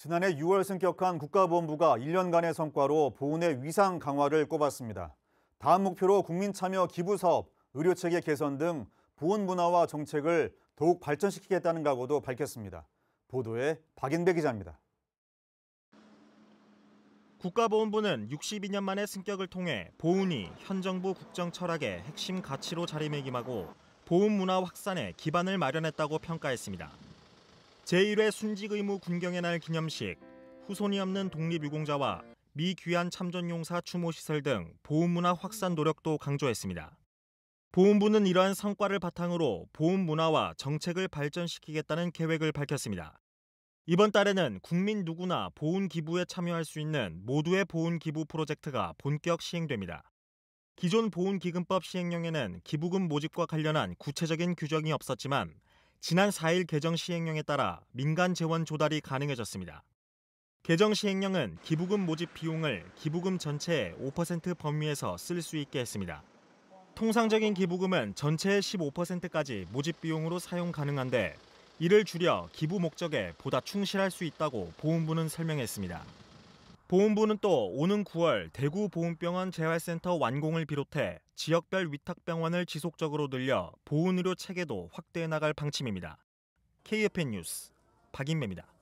지난해 6월 승격한 국가보안부가 1년간의 성과로 보훈의 위상 강화를 꼽았습니다. 다음 목표로 국민 참여 기부 사업, 의료 체계 개선 등 보훈 문화와 정책을 더욱 발전시키겠다는 각오도 밝혔습니다. 보도에 박인배 기자입니다. 국가보훈부는 62년 만에 승격을 통해 보훈이 현 정부 국정 철학의 핵심 가치로 자리매김하고 보훈 문화 확산에 기반을 마련했다고 평가했습니다. 제1회 순직 의무 군경의 날 기념식, 후손이 없는 독립유공자와 미귀한 참전용사 추모시설 등 보훈문화 확산 노력도 강조했습니다. 보훈부는 이러한 성과를 바탕으로 보훈문화와 정책을 발전시키겠다는 계획을 밝혔습니다. 이번 달에는 국민 누구나 보훈 기부에 참여할 수 있는 모두의 보훈 기부 프로젝트가 본격 시행됩니다. 기존 보훈기금법 시행령에는 기부금 모집과 관련한 구체적인 규정이 없었지만 지난 4일 개정 시행령에 따라 민간 재원 조달이 가능해졌습니다. 개정 시행령은 기부금 모집 비용을 기부금 전체의 5% 범위에서 쓸 수 있게 했습니다. 통상적인 기부금은 전체의 15%까지 모집 비용으로 사용 가능한데 이를 줄여 기부 목적에 보다 충실할 수 있다고 보훈부는 설명했습니다. 보훈부는 또 오는 9월 대구 보훈병원 재활센터 완공을 비롯해 지역별 위탁병원을 지속적으로 늘려 보훈의료 체계도 확대해 나갈 방침입니다. KFN 뉴스 박인매입니다.